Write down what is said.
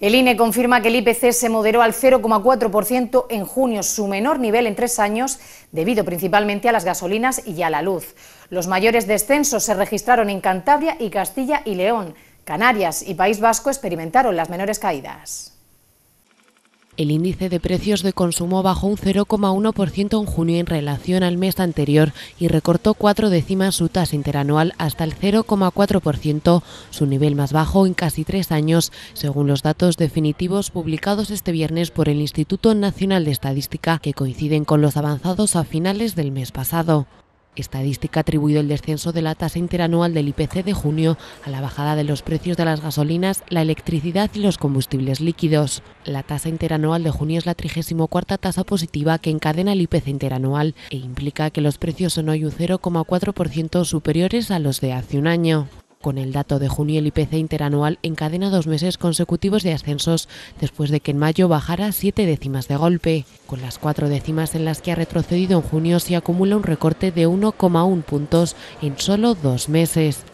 El INE confirma que el IPC se moderó al 0,4% en junio, su menor nivel en tres años, debido principalmente a las gasolinas y a la luz. Los mayores descensos se registraron en Cantabria y Castilla y León. Canarias y País Vasco experimentaron las menores caídas. El índice de precios de consumo bajó un 0,1% en junio en relación al mes anterior y recortó cuatro décimas su tasa interanual hasta el 0,4%, su nivel más bajo en casi tres años, según los datos definitivos publicados este viernes por el Instituto Nacional de Estadística, que coinciden con los avanzados a finales del mes pasado. Estadística atribuido el descenso de la tasa interanual del IPC de junio a la bajada de los precios de las gasolinas, la electricidad y los combustibles líquidos. La tasa interanual de junio es la 34 tasa positiva que encadena el IPC interanual e implica que los precios son hoy un 0,4% superiores a los de hace un año con el dato de junio el IPC interanual encadena dos meses consecutivos de ascensos después de que en mayo bajara siete décimas de golpe. Con las cuatro décimas en las que ha retrocedido en junio se acumula un recorte de 1,1 puntos en solo dos meses.